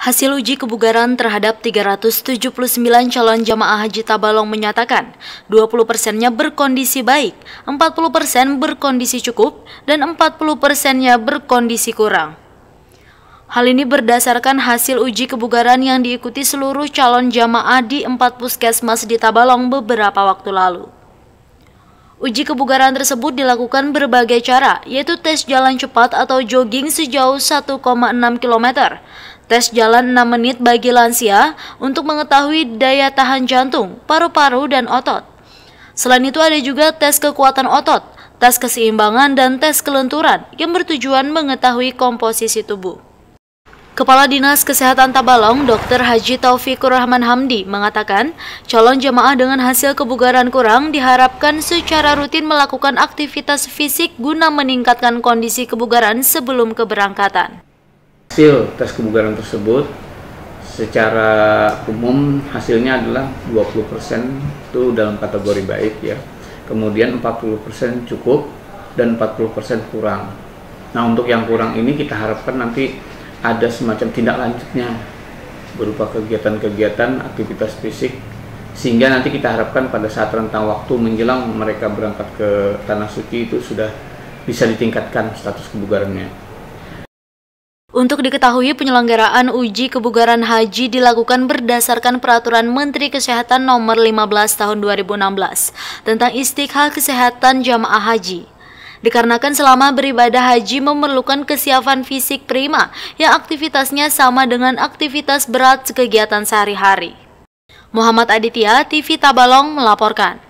Hasil uji kebugaran terhadap 379 calon jamaah haji Tabalong menyatakan 20 persennya berkondisi baik, 40 persen berkondisi cukup, dan 40 persennya berkondisi kurang. Hal ini berdasarkan hasil uji kebugaran yang diikuti seluruh calon jamaah di empat puskesmas di Tabalong beberapa waktu lalu. Uji kebugaran tersebut dilakukan berbagai cara, yaitu tes jalan cepat atau jogging sejauh 1,6 km, Tes jalan 6 menit bagi lansia untuk mengetahui daya tahan jantung, paru-paru, dan otot. Selain itu ada juga tes kekuatan otot, tes keseimbangan, dan tes kelenturan yang bertujuan mengetahui komposisi tubuh. Kepala Dinas Kesehatan Tabalong, Dr. Haji Taufikur Rahman Hamdi, mengatakan calon jemaah dengan hasil kebugaran kurang diharapkan secara rutin melakukan aktivitas fisik guna meningkatkan kondisi kebugaran sebelum keberangkatan. Hasil tes kebugaran tersebut secara umum hasilnya adalah 20% itu dalam kategori baik ya. Kemudian 40% cukup dan 40% kurang. Nah, untuk yang kurang ini kita harapkan nanti ada semacam tindak lanjutnya berupa kegiatan-kegiatan aktivitas fisik sehingga nanti kita harapkan pada saat rentang waktu menjelang mereka berangkat ke tanah suci itu sudah bisa ditingkatkan status kebugarannya. Untuk diketahui, penyelenggaraan uji kebugaran haji dilakukan berdasarkan peraturan Menteri Kesehatan Nomor 15 Tahun 2016 tentang istiqah kesehatan jamaah haji. Dikarenakan selama beribadah haji memerlukan kesiapan fisik prima yang aktivitasnya sama dengan aktivitas berat kegiatan sehari-hari. Muhammad Aditya, TV Tabalong melaporkan.